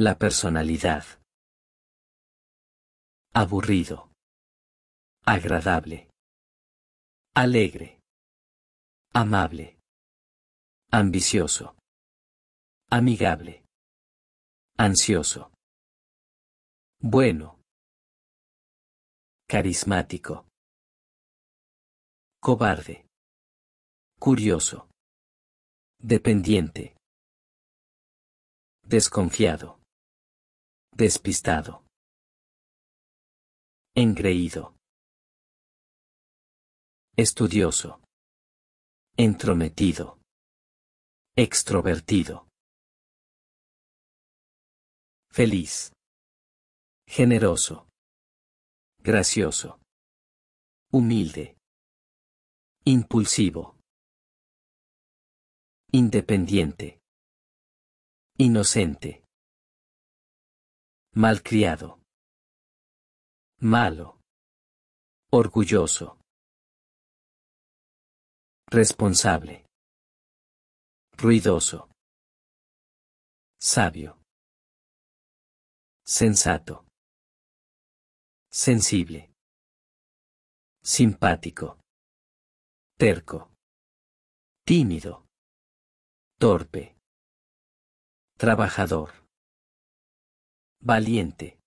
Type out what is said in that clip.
La personalidad. Aburrido. Agradable. Alegre. Amable. Ambicioso. Amigable. Ansioso. Bueno. Carismático. Cobarde. Curioso. Dependiente. Desconfiado despistado, engreído, estudioso, entrometido, extrovertido, feliz, generoso, gracioso, humilde, impulsivo, independiente, inocente, Malcriado. Malo. Orgulloso. Responsable. Ruidoso. Sabio. Sensato. Sensible. Simpático. Terco. Tímido. Torpe. Trabajador valiente.